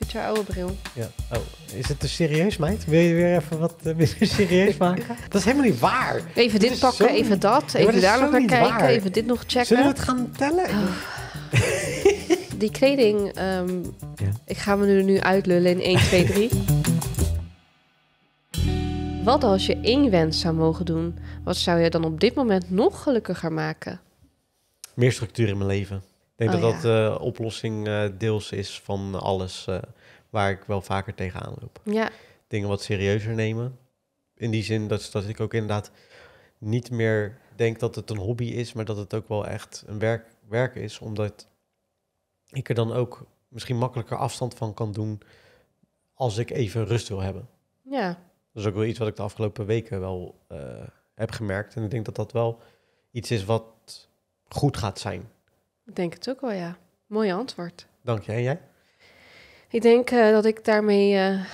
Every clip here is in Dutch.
Zit jouw oude bril. Ja. Oh, is het te serieus, meid? Wil je weer even wat uh, serieus maken? dat is helemaal niet waar. Even dit pakken, even dat. Even daar nog naar kijken, even dit nog checken. Zullen we het gaan tellen? Ah. Die kleding, ehm, ja. ik ga me er nu uitlullen in 1, 2, 3. Wat als je één wens zou mogen doen? Wat zou je dan op dit moment nog gelukkiger maken? Meer structuur in mijn leven denk oh, dat dat de eh, oplossing eh, deels is van alles eh, waar ik wel vaker tegenaan loop. Ja. Dingen wat serieuzer nemen. In die zin dat, dat ik ook inderdaad niet meer denk dat het een hobby is, maar dat het ook wel echt een werk, werk is. Omdat ik er dan ook misschien makkelijker afstand van kan doen als ik even rust wil hebben. Ja. Dat is ook wel iets wat ik de afgelopen weken wel heb gemerkt. En ik denk dat dat wel iets is wat goed gaat zijn. Ik denk het ook wel, ja. Mooi antwoord. Dank je. En jij? Ik denk eh, dat ik daarmee eh,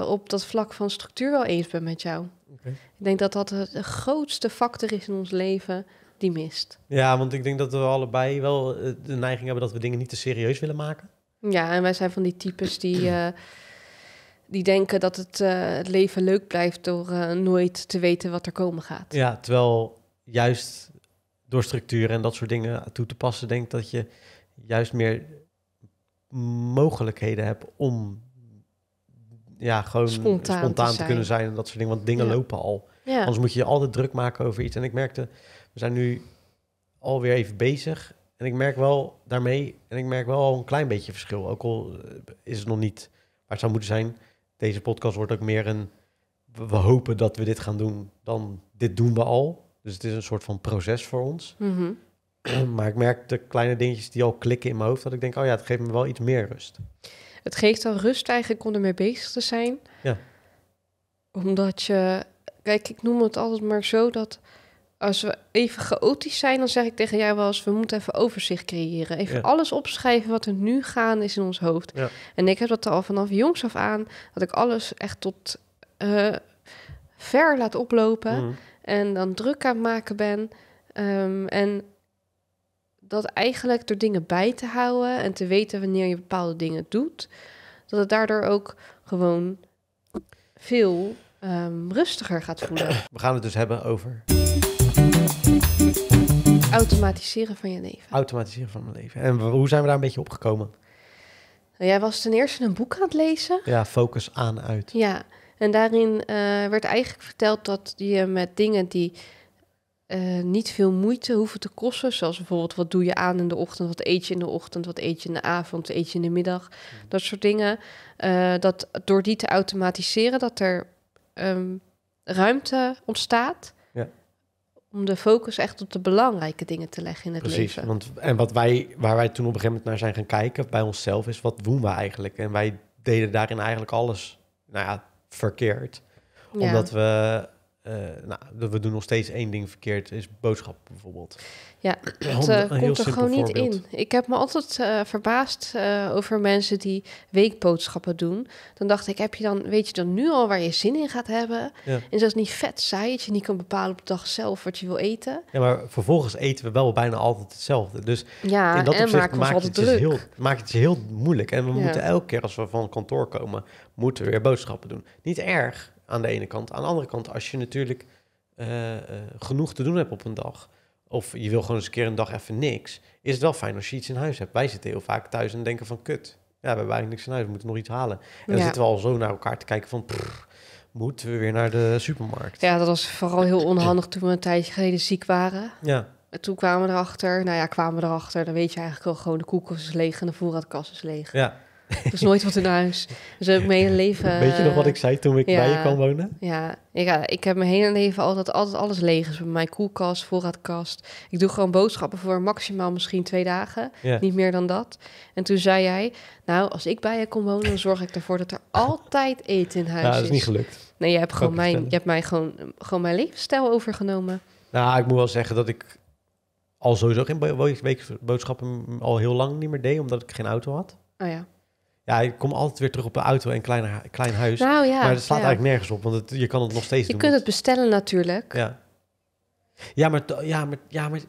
eh, op dat vlak van structuur wel eens ben met jou. Ik denk dat dat de grootste factor is in ons leven die mist. Ja, want ik denk dat we allebei wel de neiging hebben dat we dingen niet te serieus willen maken. Ja, en wij zijn van die types die, die denken dat het, het leven leuk blijft door nooit te weten wat er komen gaat. Ja, terwijl juist door structuren en dat soort dingen toe te passen, denk dat je juist meer mogelijkheden hebt om ja, gewoon spontaan, te, kunnen zijn en dat soort dingen. Want dingen lopen al. Ja. Anders moet je je altijd druk maken over iets. En ik merkte, we zijn nu alweer even bezig. En ik merk wel daarmee, en ik merk wel al een klein beetje verschil. Ook al eh, is het nog niet waar het zou moeten zijn. Deze podcast wordt ook meer een, we hopen dat we dit gaan doen, dan dit doen we al. Dus het is een soort van proces voor ons. Mhm. maar ik merk de kleine dingetjes die al klikken in mijn hoofd, dat ik denk, oh ja, het geeft me wel iets meer rust. Het geeft al rust eigenlijk om ermee bezig te zijn. Ja. Omdat je, kijk, ik noem het altijd maar zo dat als we even chaotisch zijn, dan zeg ik tegen jou wel eens: we moeten even overzicht creëren. Even alles opschrijven wat er nu gaande is in ons hoofd. En ik heb dat al vanaf jongs af aan, dat ik alles echt tot eh, ver laat oplopen. Mhm en dan druk aan het maken ben. Ehm, en dat eigenlijk door dingen bij te houden en te weten wanneer je bepaalde dingen doet, dat het daardoor ook gewoon veel ehm, rustiger gaat voelen. We gaan het dus hebben over. Automatiseren van je leven. Automatiseren van mijn leven. En hoe zijn we daar een beetje opgekomen? Nou, jij was ten eerste een boek aan het lezen. Ja, focus aan uit. Ja, en daarin eh, werd eigenlijk verteld dat je met dingen die eh, niet veel moeite hoeven te kosten. Zoals bijvoorbeeld wat doe je aan in de ochtend, wat eet je in de ochtend, wat eet je in de avond, wat eet je in de middag. Hmm. Dat soort dingen. Eh, dat door die te automatiseren, dat er ehm, ruimte ontstaat. Ja. Om de focus echt op de belangrijke dingen te leggen in het Precies, leven. Want, en wat wij, waar wij toen op een gegeven moment naar zijn gaan kijken bij onszelf, is wat doen we eigenlijk? En wij deden daarin eigenlijk alles. Nou ja, verkeerd. Omdat we uh, nou, we doen nog steeds één ding verkeerd, is boodschap bijvoorbeeld. Ja, het eh, komt er gewoon niet in. Ik heb me altijd eh, verbaasd over mensen die weekboodschappen doen. Dan dacht ik, heb je dan, weet je dan nu al waar je zin in gaat hebben? Ja. En dat niet vet saai, dat je niet kan bepalen op de dag zelf wat je wil eten. Ja, maar vervolgens eten we wel bijna altijd hetzelfde. Dus ja, in dat opzicht dus maakt het, je heel, maakt het heel moeilijk. En we moeten elke keer als we van kantoor komen, moeten we weer boodschappen doen. Niet erg, aan de ene kant. Aan de andere kant, als je natuurlijk eh, eh, genoeg te doen hebt op een dag, of je wil gewoon eens een keer een dag even niks, is het wel fijn als je iets in huis hebt. Wij zitten heel vaak thuis en denken van kut, ja, we hebben eigenlijk niks in huis, we moeten nog iets halen. En dan zitten we al zo naar elkaar te kijken van... Prrr, moeten we weer naar de supermarkt. Ja, dat was vooral heel onhandig toen we een tijdje geleden ziek waren. Ja. En toen kwamen we erachter, nou ja, kwamen we erachter, dan weet je eigenlijk al gewoon de koelkast is leeg en de voorraadkast is leeg. Ja. Dus is nooit wat in huis. Dus heb ik mijn hele leven... Weet je nog wat eh, ik zei toen ik bij je kwam wonen? Ja ik, ja, ik heb mijn hele leven altijd, altijd alles leeg. Dus mijn koelkast, voorraadkast. Ik doe gewoon boodschappen voor maximaal misschien twee dagen. Niet meer dan dat. En toen zei jij, nou, als ik bij je kom wonen... zorg ik ervoor dat er altijd eten in huis nou, dat is. niet gelukt. Nee, je hebt, gewoon mijn, je hebt mij gewoon, gewoon mijn levensstijl overgenomen. Nou, ik moet wel zeggen dat ik al sowieso geen boodschappen al heel lang niet meer deed... omdat ik geen auto had. Oh ja. Ja, ik kom altijd weer terug op een auto en klein, klein huis. Nou, ja, maar het slaat eigenlijk nergens op, want je kan het nog steeds je doen. Je kunt het bestellen natuurlijk. Ja, ja maar... Ja, maar, ja, maar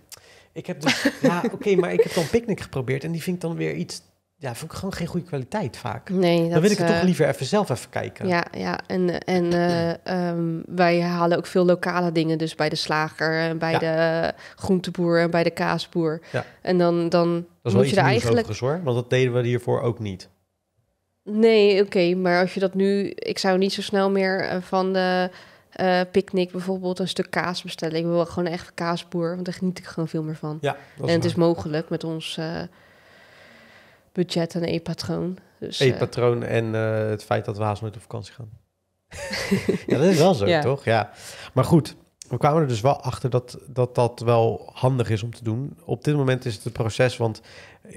ik heb dus, ja, oké, maar ik heb dan picknick geprobeerd en die vind ik dan weer iets. Ja, vind ik gewoon geen goede kwaliteit vaak. Nee, dan wil ik het toch eh, liever even zelf even kijken. Ja, ja. En, en eh, ehm, wij halen ook veel lokale dingen, dus bij de slager en bij de groenteboer en bij de kaasboer. Ja. En dan, dan dat is wel iets je Hoor, want dat deden we hiervoor ook niet. Nee, oké, maar als je dat nu... Ik zou niet zo snel meer eh, van de eh, picknick bijvoorbeeld een stuk kaas bestellen. Ik wil gewoon echt kaasboer, want daar geniet ik gewoon veel meer van. Ja, en het is mogelijk met ons eh, budget en e-patroon. Dus, e-patroon en het feit dat we haast nooit op vakantie gaan. ja, dat is wel zo, toch? Ja. Maar goed, we kwamen er dus wel achter dat, dat dat wel handig is om te doen. Op dit moment is het een proces, want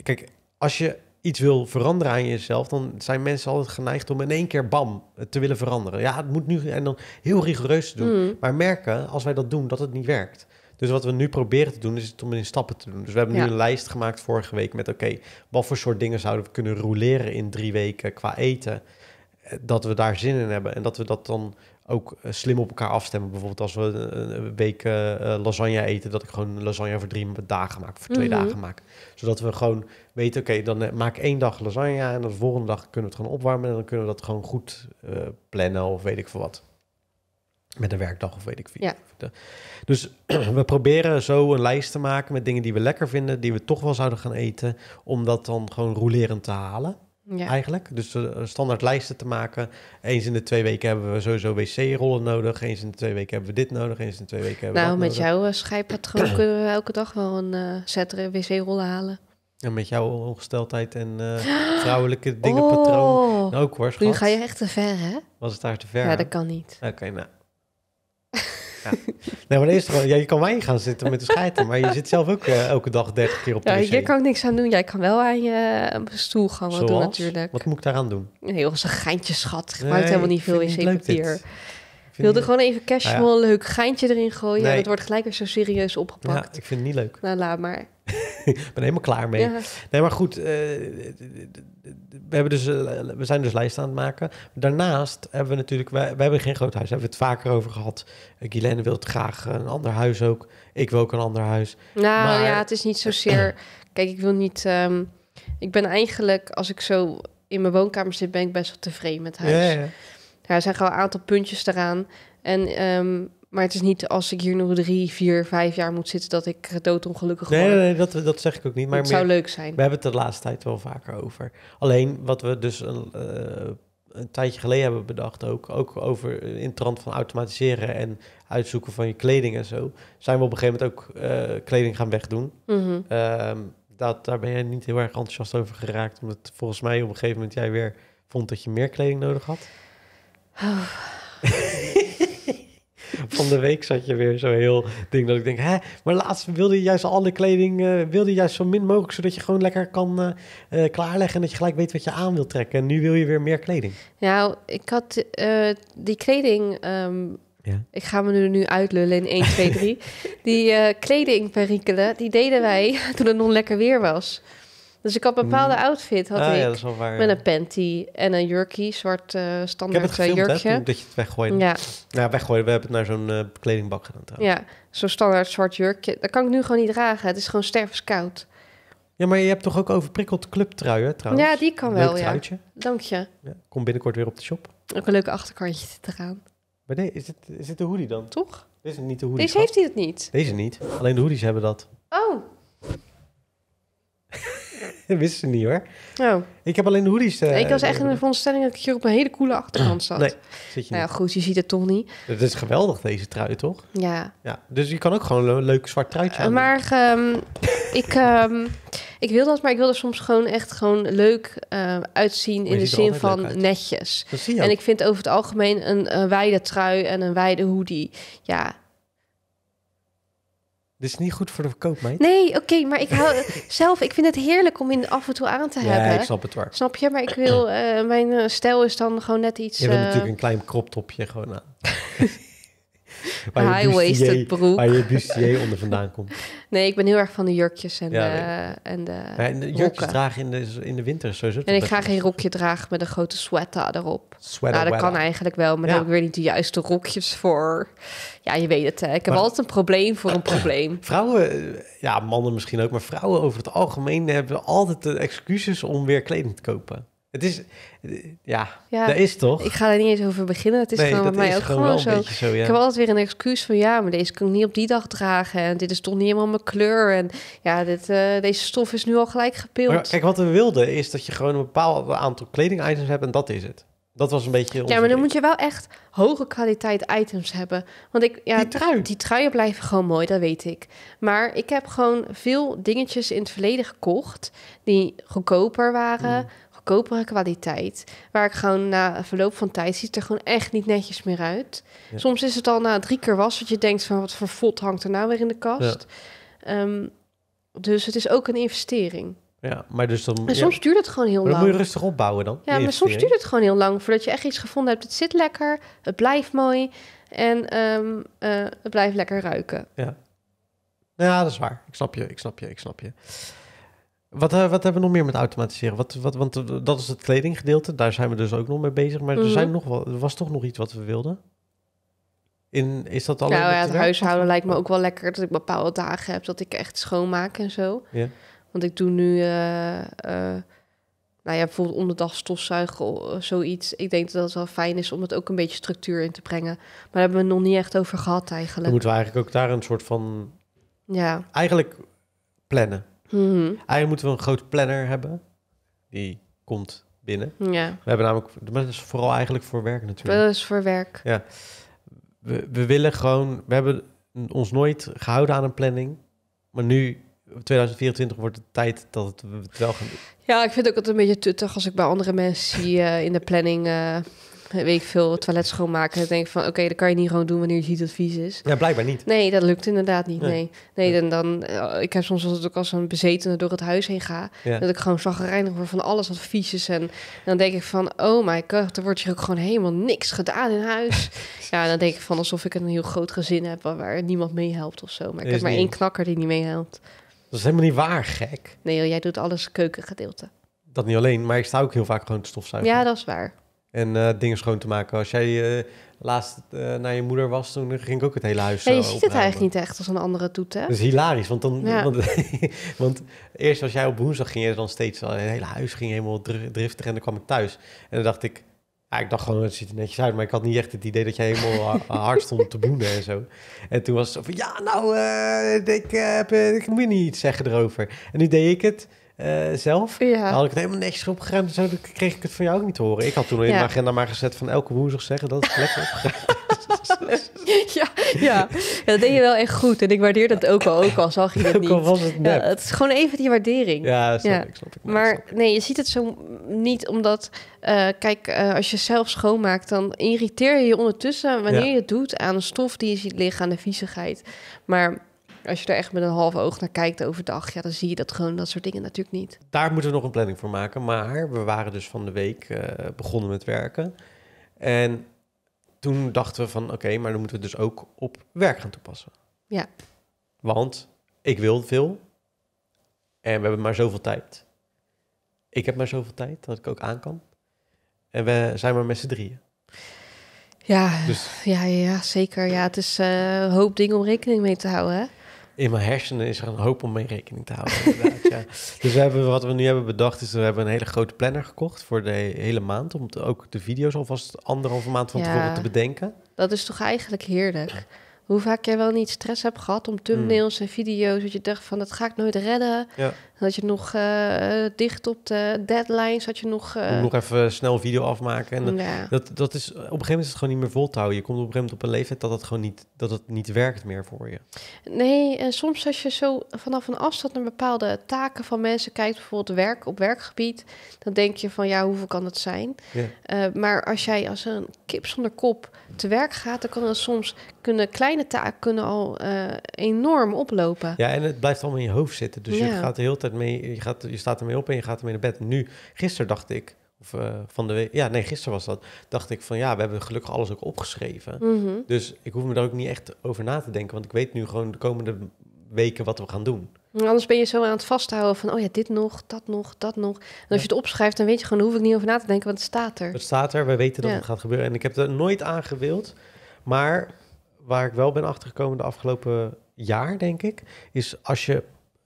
kijk, als je iets wil veranderen aan jezelf, dan zijn mensen altijd geneigd om in één keer bam te willen veranderen. Ja, het moet nu en dan heel rigoureus te doen. Mm. Maar merken als wij dat doen dat het niet werkt. Dus wat we nu proberen te doen, is het om in stappen te doen. Dus we hebben nu een lijst gemaakt vorige week met: oké, wat voor soort dingen zouden we kunnen roleren in drie weken qua eten? Eh, dat we daar zin in hebben en dat we dat dan ook eh, slim op elkaar afstemmen. Bijvoorbeeld als we een week uh, lasagne eten, dat ik gewoon lasagne voor drie dagen maak, voor twee mhm. dagen maak. Zodat we gewoon weten, oké, dan maak één dag lasagne en de volgende dag kunnen we het gewoon opwarmen en dan kunnen we dat gewoon goed plannen of weet ik veel wat. Met een werkdag of weet ik veel. Ja. Dus we proberen zo een lijst te maken met dingen die we lekker vinden, die we toch wel zouden gaan eten, om dat dan gewoon rolerend te halen. Ja. Eigenlijk. Dus eh, een standaard lijsten te maken. Eens in de twee weken hebben we sowieso wc-rollen nodig. Eens in de twee weken hebben we dit nodig. Eens in de twee weken hebben we nou, met jouw eh, scheidpatroon kunnen we elke dag wel een uh, set wc-rollen halen. En met jouw ongesteldheid en vrouwelijke dingenpatroon oh, ook hoor, schat. Nu ga je echt te ver, hè? Was het daar te ver? Ja, dat kan niet. Oké, nou. Ja. nee, maar eerst gewoon. ja, je kan wijn gaan zitten met de scheiden, maar je zit zelf ook eh, elke dag 30 keer op de ja, wc. kan ook niks aan doen. Jij kan wel aan je eh, stoel gaan wat doen natuurlijk. Wat moet ik daaraan doen? Nee, als een geintje schat. Ik maakt helemaal niet veel wc-papier. Ik wilde gewoon even casual nou ja. leuk geintje erin gooien. Nee. En dat wordt gelijk weer zo serieus opgepakt. Ja, ik vind het niet leuk. Nou, laat maar. ik ben helemaal klaar mee. Nee, maar goed, eh, we, hebben dus, eh, we zijn dus lijst aan het maken. Daarnaast hebben we natuurlijk, wij, hebben geen groot huis, hebben we het vaker over gehad. Uh, Guylaine wil graag een ander huis ook. Ik wil ook een ander huis. Nou ja, het is niet zozeer. Kijk, ik wil niet. Ehm, ik ben eigenlijk, als ik zo in mijn woonkamer zit, ben ik best wel tevreden met huis. Ja, er zijn gewoon een aantal puntjes eraan. En ehm, maar het is niet als ik hier nog drie, vier, vijf jaar moet zitten dat ik doodongelukkig word. Nee, nee, nee, dat, dat zeg ik ook niet. Maar het zou leuk zijn. We hebben het de laatste tijd wel vaker over. Alleen wat we dus een, eh, een tijdje geleden hebben bedacht ook, ook over in trant van automatiseren en uitzoeken van je kleding en zo, zijn we op een gegeven moment ook eh, kleding gaan wegdoen. Mhm. Ehm, dat, daar ben jij niet heel erg enthousiast over geraakt, omdat volgens mij op een gegeven moment jij weer vond dat je meer kleding nodig had. Oh, van de week zat je weer zo heel ding dat ik denk, hè, maar laatst wilde je juist al de kleding, eh, wilde je juist zo min mogelijk, zodat je gewoon lekker kan eh, eh, klaarleggen en dat je gelijk weet wat je aan wilt trekken. En nu wil je weer meer kleding. Nou, ik had die kleding. Ehm, ja. Ik ga me nu, nu uitlullen in 1, 2, 3. die kledingperikelen, die deden wij toen het nog lekker weer was. Dus ik had een bepaalde mm. outfit. Had ah, ik, is waar, Met een panty en een jurkje, zwart uh, standaard ik heb het gefilmd, jurkje. Hè, dat je het weggooide. Ja. ja, nou, weggooien. We hebben het naar zo'n eh, kledingbak gedaan trouwens. Ja, zo'n standaard zwart jurkje. Dat kan ik nu gewoon niet dragen. Het is gewoon stervenskoud. Ja, maar je hebt toch ook overprikkeld clubtruien, truien. trouwens? Ja, die kan wel, ja. Dank je. Ja, kom binnenkort weer op de shop. Ook een leuke achterkantje te gaan. Maar nee, is het? is het de hoodie dan? Toch? Deze is niet de hoodie. Deze heeft hij het niet. Deze niet. Alleen de hoodies hebben dat. Oh. wisten ze niet hoor. Oh. Ik heb alleen de hoodies. Uh, ik was echt in de veronderstelling dat ik hier op een hele coole achtergrond zat. nee, zit je nou, goed, je ziet het toch niet. Het is geweldig deze trui, toch? Ja. ja dus je kan ook gewoon een leuk zwart truitje eh, aan. Maar ehm, ik, ehm, ik wil dat, maar ik wil er soms gewoon echt gewoon leuk ehm, uitzien in de zin van netjes. zie je en ik vind over het algemeen een, een wijde trui en een wijde hoodie. Ja, dit is niet goed voor de verkoop, meid. Nee, oké, maar ik hou zelf, ik vind het heerlijk om in af en toe aan te hebben. Ja, ik snap het waar. Snap je? Maar ik wil, eh, mijn eh, stijl is dan gewoon net iets. Je hebt eh, natuurlijk een klein kroptopje gewoon aan. High-waisted broek. Waar je bustier onder vandaan komt. Nee, ik ben heel erg van de jurkjes en, de, en de. Ja, de jurkjes dragen in de, in de winter sowieso. En ik ga geen rokje dragen met een grote sweater erop. Sweater, nou, dat kan eigenlijk wel, maar dan daar heb ik weer niet de juiste rokjes voor. Ja, je weet het. Hè. Ik heb altijd een probleem voor een probleem. Vrouwen, eh, ja, mannen misschien ook, maar vrouwen over het algemeen hebben altijd de excuses om weer kleding te kopen. Het is, ja, ja, dat is toch? Ik ga er niet eens over beginnen. Het is nee, gewoon bij mij ook gewoon, zo. Ik heb altijd weer een excuus van ja, maar deze kan ik niet op die dag dragen. En dit is toch niet helemaal mijn kleur. En ja, dit, eh, deze stof is nu al gelijk gepild. kijk, wat we wilden is dat je gewoon een bepaald aantal kledingitems hebt en dat is het. Dat was een beetje. Ja, maar dan moet je wel echt hoge kwaliteit items hebben. Want ik, ja, die, trui. die truien blijven gewoon mooi, dat weet ik. Maar ik heb gewoon veel dingetjes in het verleden gekocht die goedkoper waren. Mm goedkopere kwaliteit. Waar ik gewoon na verloop van tijd ziet er gewoon echt niet netjes meer uit. Soms is het al na drie keer was dat je denkt van wat voor vod hangt er nou weer in de kast. Ehm, dus het is ook een investering. Ja, maar dus dan. En soms duurt het gewoon heel lang. Dan moet je rustig opbouwen dan. Ja, maar soms duurt het gewoon heel lang voordat je echt iets gevonden hebt. Het zit lekker, het blijft mooi en ehm, eh, het blijft lekker ruiken. Ja. Ja, dat is waar. Ik snap je, ik snap je, ik snap je. Wat, eh, wat hebben we nog meer met automatiseren? Wat, wat, want eh, dat is het kledinggedeelte. Daar zijn we dus ook nog mee bezig. Maar er, mhm. zijn nog wel, er was toch nog iets wat we wilden? In, is dat al? Nou ja, het huishouden lijkt me oh. ook wel lekker. Dat ik bepaalde dagen heb dat ik echt schoonmaak en zo. Ja. Want ik doe nu... Eh, nou ja, bijvoorbeeld onderdag stofzuigen, of zoiets. Ik denk dat het wel fijn is om het ook een beetje structuur in te brengen. Maar daar hebben we het nog niet echt over gehad eigenlijk. Dan moeten we eigenlijk ook daar een soort van... Ja. Eigenlijk plannen. Mm Eigenlijk moeten we een groot planner hebben. Die komt binnen. Ja. We hebben namelijk, dat is vooral eigenlijk voor werk natuurlijk. Dat is voor werk. Ja. We, we willen gewoon, we hebben ons nooit gehouden aan een planning. Maar nu 2024 wordt het tijd dat we het wel gaan doen. Ja, ik vind het ook altijd een beetje tuttig als ik bij andere mensen zie eh, in de planning eh, weet ik veel, toilet schoonmaken. denk ik van, oké, okay, dat kan je niet gewoon doen wanneer je ziet dat vies is. Ja, blijkbaar niet. Nee, dat lukt inderdaad niet, nee. Nee, dan, dan, eh, ik heb soms ook als een bezetene door het huis heen ga, dat ik gewoon zagrijnig word van alles wat vies is. En, dan denk ik van, oh my god, er wordt je ook gewoon helemaal niks gedaan in huis. ja, dan denk ik van alsof ik een heel groot gezin heb waar, niemand meehelpt of zo. Maar ik heb maar één knakker die niet meehelpt. Dat is helemaal niet waar, gek. Nee, jij doet alles keukengedeelte. Dat niet alleen, maar ik sta ook heel vaak gewoon te stofzuigen. Ja, dat is waar en eh, dingen schoon te maken. Als jij eh, laatst eh, naar je moeder was, toen ging ik ook het hele huis ja, Je ziet het eigenlijk niet echt als een andere toet, hè? Dat is hilarisch, want, dan, ja. want, want, eerst als jij op woensdag ging, je dan steeds... Het hele huis ging helemaal driftig en dan kwam ik thuis. En dan dacht ik... ja, ik dacht gewoon, het ziet er netjes uit, maar ik had niet echt het idee dat jij helemaal hard stond te boenen en zo. En toen was het zo van, ja, nou, ik, heb, ik moet niet iets zeggen erover. En nu deed ik het. Eh, zelf. Ja. had ik het helemaal netjes opgeruimd ik kreeg ik het van jou ook niet te horen. Ik had toen ja. in mijn agenda maar gezet van elke woensdag zeggen dat het lekker opgeruimd ja, ja. dat deed je wel echt goed. En ik waardeer dat ook al, ook al zag je dat niet. Ook al was het nep. Ja, het is gewoon even die waardering. Ja, snap ik, snap ik. Maar, maar nee, je ziet het zo niet omdat... Eh, kijk, eh, als je zelf schoonmaakt, dan irriteer je je ondertussen... wanneer je het doet aan stof die je ziet liggen, aan de viezigheid. Maar als je er echt met een half oog naar kijkt overdag, ja, dan zie je dat gewoon dat soort dingen natuurlijk niet. Daar moeten we nog een planning voor maken. Maar we waren dus van de week eh, begonnen met werken. En toen dachten we van oké, maar dan moeten we dus ook op werk gaan toepassen. Ja. Want ik wil veel en we hebben maar zoveel tijd. Ik heb maar zoveel tijd dat ik ook aan kan. En we zijn maar met z'n drieën. Ja, dus- ja, ja, zeker. Ja, het is eh, een hoop dingen om rekening mee te houden. Hè? in mijn hersenen is er een hoop om mee rekening te houden. ja. Dus we hebben, wat we nu hebben bedacht is, we hebben een hele grote planner gekocht voor de hele maand. Om ook de video's alvast anderhalve maand van tevoren te bedenken. Dat is toch eigenlijk heerlijk hoe vaak jij wel niet stress hebt gehad om thumbnails mm. en video's. Dat je dacht van dat ga ik nooit redden. Ja. Dat je nog eh, dicht op de deadlines. had je nog. Uh... nog even eh, snel video afmaken. En dat, dat is op een gegeven moment is het gewoon niet meer vol te houden. Je komt op een gegeven moment op een leeftijd dat het gewoon niet, dat het niet werkt meer voor je. Nee, en soms als je zo vanaf een afstand naar bepaalde taken van mensen kijkt, bijvoorbeeld werk op werkgebied, dan denk je van ja, hoeveel kan dat zijn? Ja. maar als jij als een kip zonder kop te werk gaat, dan kan het soms kunnen kleine taken kunnen al eh, enorm oplopen. Ja, en het blijft allemaal in je hoofd zitten. Dus je gaat de hele tijd mee, je, gaat, je staat ermee op en je gaat ermee naar bed. Nu, gisteren dacht ik, of eh, van de week, ja, nee, gisteren was dat, dacht ik van ja, we hebben gelukkig alles ook opgeschreven. Mhm. Dus ik hoef me daar ook niet echt over na te denken, want ik weet nu gewoon de komende weken wat we gaan doen. Mm, anders ben je zo aan het vasthouden van, oh ja, dit nog, dat nog, dat nog. En als je het opschrijft, dan weet je gewoon, hoef ik niet over na te denken, want het staat er. Het staat er, we weten dat het gaat gebeuren. En ik heb er nooit aan gewild. Maar waar ik wel ben achtergekomen de afgelopen jaar, denk ik, is als je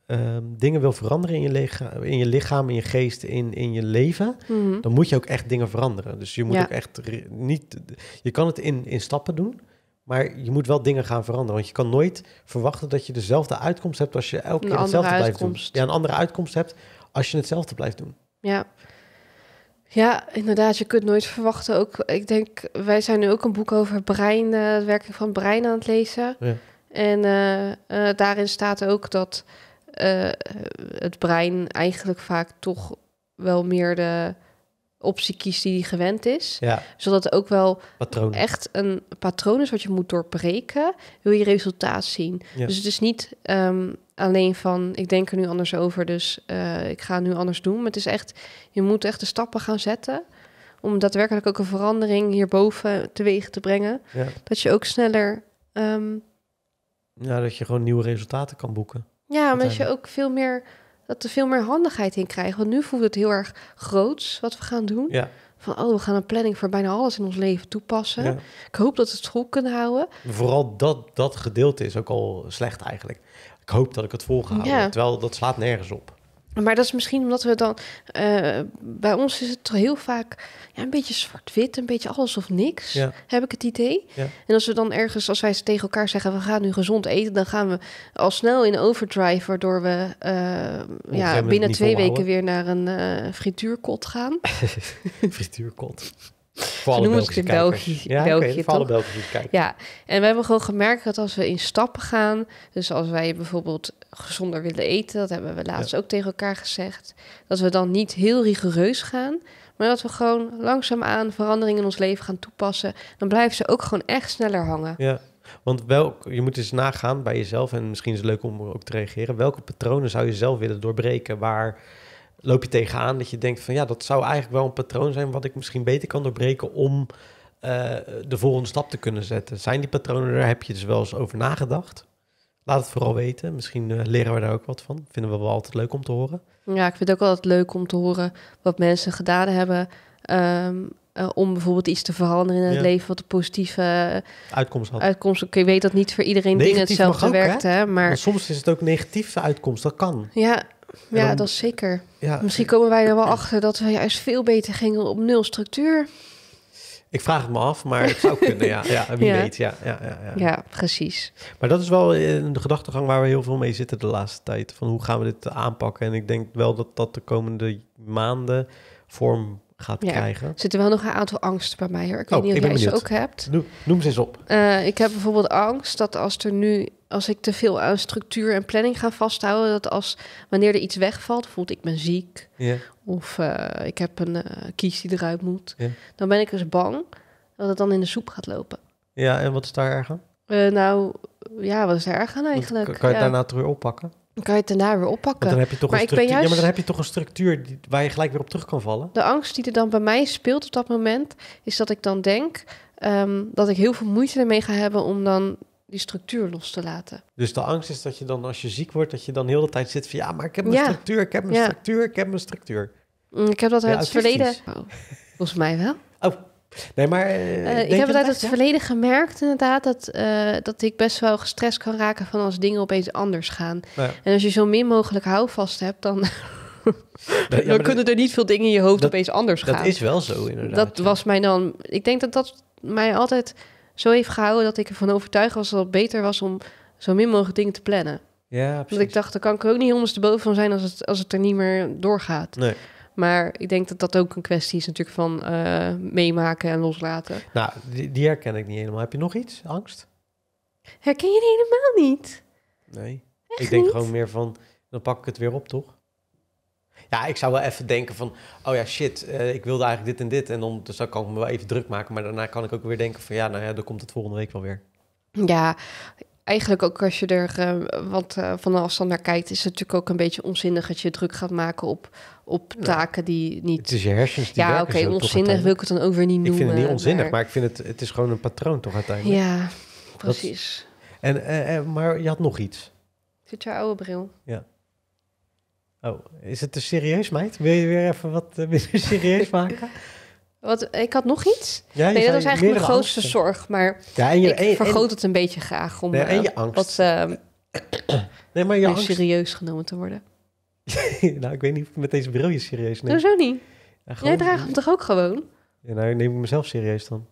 ehm, dingen wil veranderen in je, lichaam, in je lichaam, in je geest, in, in je leven, mhm. dan moet je ook echt dingen veranderen. Dus je moet ook echt niet, je kan het in, in stappen doen. Maar je moet wel dingen gaan veranderen. Want je kan nooit verwachten dat je dezelfde uitkomst hebt als je elke keer hetzelfde blijft doen. Ja, een andere uitkomst hebt als je hetzelfde blijft doen. Ja. Ja, inderdaad, je kunt nooit verwachten. Ook, ik denk, wij zijn nu ook een boek over brein, eh, de werking van het brein aan het lezen. Ja. En eh, eh, daarin staat ook dat het brein eigenlijk vaak toch wel meer de optie kiest die gewend is. Ja. Zodat ook wel patroon. echt een patroon is wat je moet doorbreken. Wil je resultaat zien. Dus het is niet ehm, alleen van ik denk er nu anders over, dus eh, ik ga nu anders doen. Maar het is echt, je moet echt de stappen gaan zetten om daadwerkelijk ook een verandering hierboven teweeg te brengen. Dat je ook sneller. Ehm, ja, dat je gewoon nieuwe resultaten kan boeken. Ja, maar dat je ook veel meer dat er veel meer handigheid in krijgen. Want nu voelt het heel erg groots wat we gaan doen. Ja. Van, oh, we gaan een planning voor bijna alles in ons leven toepassen. Ik hoop dat we het goed kunnen houden. Vooral dat, dat gedeelte is ook al slecht eigenlijk. Ik hoop dat ik het volga. Ja. Terwijl dat slaat nergens op. Maar dat is misschien omdat we dan. Eh, bij ons is het heel vaak ja, een beetje zwart-wit, een beetje alles of niks, heb ik het idee. En als we dan ergens, als wij ze tegen elkaar zeggen, we gaan nu gezond eten, dan gaan we al snel in overdrive, waardoor we eh, ja, binnen twee weken weer naar een eh, frituurkot gaan. frituurkot. Voor alle Belgische België. Ja, België, alle Belgische kijkers. Ja, en we hebben gewoon gemerkt dat als we in stappen gaan, dus als wij bijvoorbeeld gezonder willen eten, dat hebben we laatst ook tegen elkaar gezegd, dat we dan niet heel rigoureus gaan, maar dat we gewoon langzaamaan veranderingen in ons leven gaan toepassen, dan blijven ze ook gewoon echt sneller hangen. Ja. Want welk, je moet eens nagaan bij jezelf, en misschien is het leuk om ook te reageren. Welke patronen zou je zelf willen doorbreken? Waar loop je tegenaan dat je denkt van ja, dat zou eigenlijk wel een patroon zijn wat ik misschien beter kan doorbreken om eh, de volgende stap te kunnen zetten? Zijn die patronen, daar heb je dus wel eens over nagedacht? Laat het vooral weten. Misschien eh, leren we daar ook wat van. Vinden we wel altijd leuk om te horen. Ja, ik vind het ook altijd leuk om te horen wat mensen gedaan hebben. Ehm, eh, om bijvoorbeeld iets te veranderen in het leven wat een positieve eh, uitkomst had. Uitkomst. Ik weet dat niet voor iedereen negatief dingen hetzelfde ook, werkt, hè? Maar... maar... soms is het ook negatieve uitkomst. Dat kan. Ja, ja dat is zeker. Misschien komen wij er wel achter dat we juist veel beter gingen op nul structuur. Ik vraag het me af, maar het zou kunnen, ja. ja wie ja. weet, ja, ja, ja, ja. precies. Maar dat is wel de gedachtegang waar we heel veel mee zitten de laatste tijd. Van hoe gaan we dit aanpakken? En ik denk wel dat dat de komende maanden vorm krijgen. Er zitten wel nog een aantal angsten bij mij hoor. Ik weet oh, niet of jij ze ook hebt. Noem, noem ze eens op. Eh, ik heb bijvoorbeeld angst dat als er nu, als ik te veel aan structuur en planning ga vasthouden, dat als wanneer er iets wegvalt, voelt ik ben ziek yeah. of eh, ik heb een eh, kies die eruit moet, dan ben ik dus bang dat het dan in de soep gaat lopen. Ja, en wat is daar erg aan? nou, ja, wat is daar erg aan eigenlijk? kan je daarna terug oppakken? Dan kan je het daarna weer oppakken. Dan heb je toch maar, een structuur, ja, maar dan heb je toch een structuur waar je gelijk weer op terug kan vallen. De angst die er dan bij mij speelt op dat moment, is dat ik dan denk ehm, dat ik heel veel moeite ermee ga hebben om dan die structuur los te laten. Dus de angst is dat je dan als je ziek wordt, dat je dan heel de tijd zit van ja, maar ik heb mijn structuur, ik heb mijn structuur, ik heb mijn structuur. Ik heb dat uit het verleden. Oh, volgens mij wel. Oh. Nee, maar. Eh, eh, ik heb het uit het verleden gemerkt, inderdaad, dat, eh, dat ik best wel gestrest kan raken van als dingen opeens anders gaan. En als je zo min mogelijk houvast hebt, dan. dan kunnen er niet veel dingen in je hoofd opeens anders gaan. Dat is wel zo, inderdaad. Dat was mij dan. Ik denk dat dat mij altijd zo heeft gehouden dat ik ervan overtuigd was dat het beter was om zo min mogelijk dingen te plannen. Ja, Want ik dacht, daar kan ik ook niet ondersteboven van zijn als het, als het er niet meer doorgaat. Nee. Maar ik denk dat dat ook een kwestie is natuurlijk van eh, meemaken en loslaten. Nou, die, die, herken ik niet helemaal. Heb je nog iets? Angst? Herken je het helemaal niet? Nee. ik denk gewoon meer van, dan pak ik het weer op, toch? Ja, ik zou wel even denken van, oh ja, shit, eh, ik wilde eigenlijk dit en dit. En dan, dus kan ik me wel even druk maken. Maar daarna kan ik ook weer denken van, ja, nou ja, dan komt het volgende week wel weer. Ja, eigenlijk ook als je er uh, wat uh, van afstand naar kijkt, is het natuurlijk ook een beetje onzinnig dat je druk gaat maken op, op taken die niet. Het is je hersens die Ja, oké, okay, onzinnig wil ik het dan ook weer niet noemen. Ik vind het niet onzinnig, maar, ik vind het, het is gewoon een patroon toch uiteindelijk. Ja, precies. en, eh, maar je had nog iets. Zit jouw oude bril? Ja. Oh, is het te serieus, meid? Wil je weer even wat uh, serieus maken? Wat, ik had nog iets. nee, dat was eigenlijk mijn grootste zorg. Maar ja, en je, ik vergroot het een beetje graag om en eh, je angst. wat ehm, nee, maar je angst. serieus genomen te worden. nou, ik weet niet of ik met deze bril je serieus neem. zo niet? Jij draagt hem toch ook gewoon? Ja, nou, neem ik mezelf serieus dan.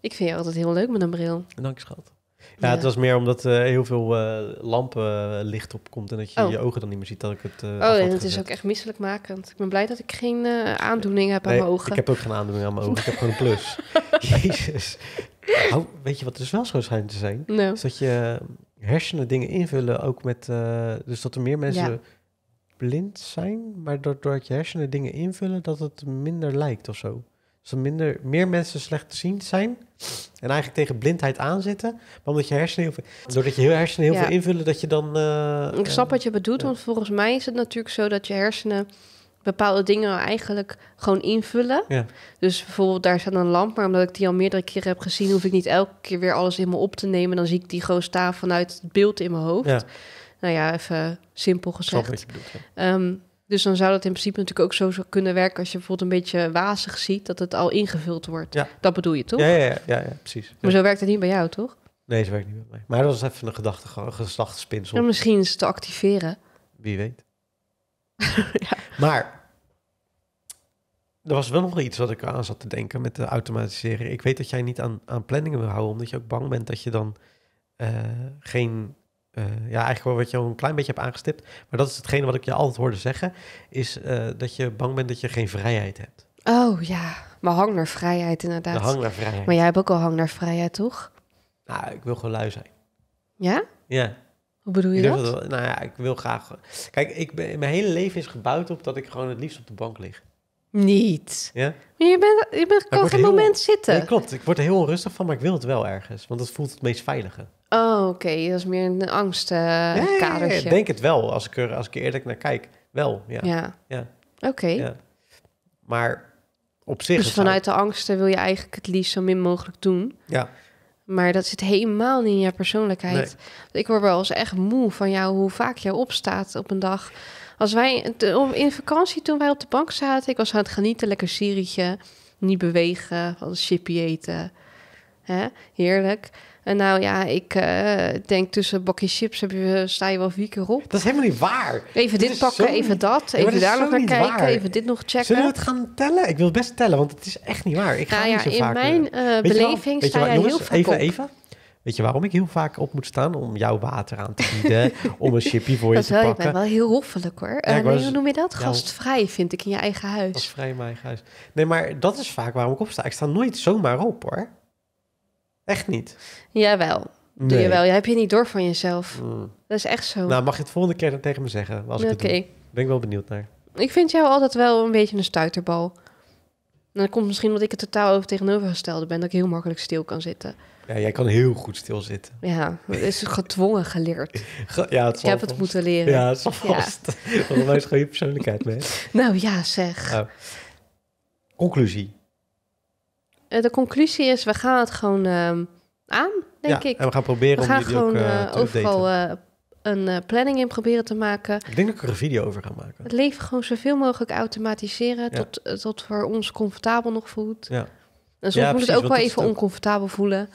Ik vind je altijd heel leuk met een bril. Dank je, schat. Ja, het was meer omdat uh, heel veel uh, eh, lampenlicht eh, op komt en dat je oh. je ogen dan niet meer ziet dat ik het. oh, en het is ook echt misselijkmakend. Ik ben blij dat ik geen aandoening heb aan mijn ogen. Ik heb ook geen aandoening aan mijn ogen. ik heb gewoon een plus. Jezus. weet je wat er dus wel zo schijnt te zijn? Nou. Is dat je hersenen dingen invullen ook met. dus dat er meer mensen. blind zijn, maar doordat je hersenen dingen invullen, dat het minder lijkt of zo zodat minder, meer mensen zien zijn. En eigenlijk tegen blindheid aanzitten. Maar omdat je hersenen heel veel, doordat je heel hersenen heel veel invullen, dat je dan. Eh, ik eh, snap wat je bedoelt, want volgens mij is het natuurlijk zo dat je hersenen bepaalde dingen eigenlijk gewoon invullen. Dus bijvoorbeeld daar staat een lamp, maar omdat ik die al meerdere keren heb gezien, hoef ik niet elke keer weer alles helemaal op te nemen. Dan zie ik die gewoon staan vanuit het beeld in mijn hoofd. Nou ja, even simpel gezegd. Ehm, dus dan zou dat in principe natuurlijk ook zo kunnen werken als je bijvoorbeeld een beetje wazig ziet, dat het al ingevuld wordt. Ja. Dat bedoel je toch? Ja, ja, ja, ja, ja precies. Maar zo werkt het niet bij jou, toch? Nee, zo werkt niet bij mij. Maar dat was even een gedachte, een geslachtsspinsel. misschien is het te activeren. Wie weet. maar er was wel nog iets wat ik aan zat te denken met de automatiseren. Ik weet dat jij niet aan, aan planningen wil houden, omdat je ook bang bent dat je dan eh, geen eh, ja, eigenlijk wel wat je al een klein beetje hebt aangestipt. Maar dat is hetgene wat ik je altijd hoorde zeggen. Is eh, dat je bang bent dat je geen vrijheid hebt. Oh ja, maar hang naar vrijheid inderdaad. De hang naar vrijheid. Maar jij hebt ook al hang naar vrijheid, toch? Nou, ik wil gewoon lui zijn. Ja? Ja. Hoe bedoel je dat? Nou ja, ik wil graag... Kijk, ik ben, mijn hele leven is gebouwd op dat ik gewoon het liefst op de bank lig. Niet. Ja? Maar je, bent, je bent, kan geen moment zitten. klopt, ik word er heel onrustig van, maar ik wil het wel ergens. Want dat voelt het meest veilige. Oh, oké. Dat is meer een angstkadertje. Eh, uh, ik denk het wel, als ik er, als ik er eerlijk naar kijk. Wel, ja. Ja. Oké. Ja. Maar op zich... Dus vanuit de angsten wil je eigenlijk het liefst zo min mogelijk doen. Ja. Maar dat zit helemaal niet in je persoonlijkheid. Ik word wel eens echt moe van jou, hoe vaak jij opstaat op een dag. Als wij in vakantie toen wij op de bank zaten, ik was aan het genieten, lekker sirietje. niet bewegen, van chippy eten. Heerlijk. En nou ja, ik eh, denk tussen bakje chips sta je wel vier keer op. Dat is helemaal niet waar. Even dit, pakken, even dat. even daar nog naar kijken, even dit nog checken. Zullen we het gaan tellen? Ik wil best tellen, want het is echt niet waar. Ik ga nou ja, niet zo in vaak mijn eh, eh, beleving sta jij heel vaak even, op. Even? Weet je waarom ik heel vaak op moet staan? Om jouw water aan te bieden, om een chipje voor je te wel, pakken. Ik ben wel heel hoffelijk hoor. hoe noem je dat? Gastvrij vind ik in je eigen huis. Gastvrij in mijn huis. Nee, maar dat is vaak waarom ik opsta. Ik sta nooit zomaar op hoor. Echt niet? Jawel. Nee. Doe je wel. Je hebt je niet door van jezelf. Hmm. Dat is echt zo. Nou, mag je het volgende keer dan tegen me zeggen? Als ik Oké. Ben ik wel benieuwd naar. Ik vind jou altijd wel een beetje een stuiterbal. En nou, dat komt misschien omdat ik het totaal over tegenovergestelde ben, dat ik heel makkelijk stil kan zitten. Ja, jij kan heel goed stilzitten. Ja, het is gedwongen geleerd. ja, het ik heb het moeten leren. Ja, het is vast. Ja. Want is je Nou ja, zeg. Conclusie. Eh, de conclusie is, we gaan het gewoon ehm, aan, denk ja, ik. En we gaan proberen we om gaan gewoon ook, eh, eh, overal een planning in proberen te maken. Ik denk dat ik er een video over ga maken. Het leven gewoon zoveel mogelijk automatiseren tot, tot voor ons comfortabel nog voelt. Ja. En soms moet het ook wel even oncomfortabel voelen.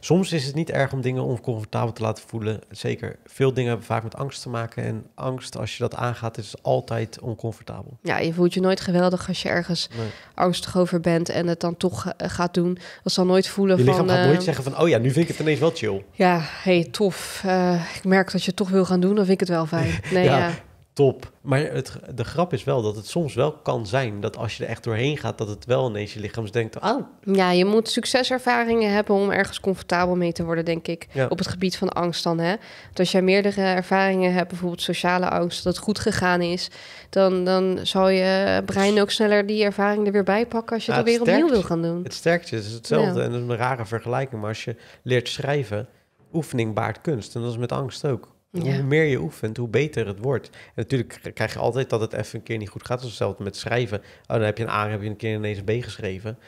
Soms is het niet erg om dingen oncomfortabel te laten voelen. Zeker, veel dingen hebben vaak met angst te maken. En angst, als je dat aangaat, is altijd oncomfortabel. Ja, je voelt je nooit geweldig als je ergens angstig over bent en het dan toch eh, gaat doen. Dat zal nooit voelen je van... Je lichaam gaat nooit eh, zeggen van, oh ja, nu vind ik het ineens wel chill. Ja, hey, tof. Eh, ik merk dat je het toch wil gaan doen, dan vind ik het wel fijn. Nee, ja top. Maar het, de grap is wel dat het soms wel kan zijn dat als je er echt doorheen gaat, dat het wel ineens je lichaams denkt, ah. Ja, je moet succeservaringen hebben om ergens comfortabel mee te worden, denk ik. Op het gebied van angst dan, hè. Want als jij meerdere ervaringen hebt, bijvoorbeeld sociale angst, dat het goed gegaan is, dan, dan zal je brein ook sneller die ervaring er weer bij pakken als je ja, weer opnieuw wil gaan doen. Het sterkte is hetzelfde en dat is een rare vergelijking, maar als je leert schrijven, oefening baart kunst en dat is met angst ook. Ja. Hoe meer je oefent, hoe beter het wordt. En natuurlijk krijg je altijd dat het even een keer niet goed gaat. Dus hetzelfde met schrijven. Oh, dan heb je een A, heb je een keer ineens een B geschreven.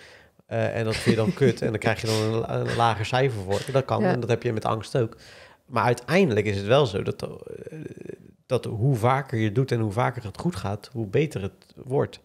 Eh, en dat vind je dan kut. En dan krijg je dan een, lager cijfer voor. Dat kan. En dat heb je met angst ook. Maar uiteindelijk is het wel zo dat, eh, dat hoe vaker je doet en hoe vaker het goed gaat, hoe beter het wordt.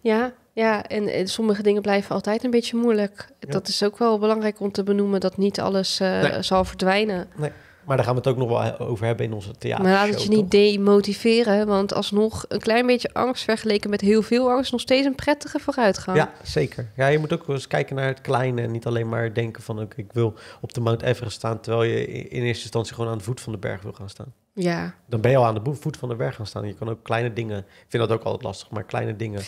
Ja, ja, en, sommige dingen blijven altijd een beetje moeilijk. Dat is ook wel belangrijk om te benoemen dat niet alles eh, zal verdwijnen. Nee. Maar daar gaan we het ook nog wel over hebben in onze theater. Maar laat het je niet demotiveren, want alsnog een klein beetje angst vergeleken met heel veel angst nog steeds een prettige vooruitgang. Ja, zeker. Ja, je moet ook eens kijken naar het kleine en niet alleen maar denken van ik, ik wil op de Mount Everest staan, terwijl je in eerste instantie gewoon aan de voet van de berg wil gaan staan. Ja. Dan ben je al aan de voet van de berg gaan staan. Je kan ook kleine dingen, ik vind dat ook altijd lastig, maar kleine dingen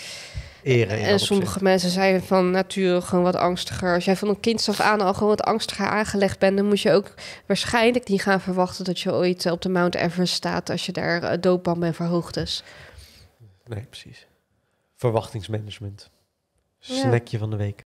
eren. En sommige mensen zijn van nature gewoon wat angstiger. Als jij van een kind af aan al gewoon wat angstiger aangelegd bent, dan moet je ook waarschijnlijk niet gaan verwachten dat je ooit eh, op de Mount Everest staat als je daar eh, doodbang bent voor hoogtes. Dus. Nee, precies. Verwachtingsmanagement. Snackje van de week.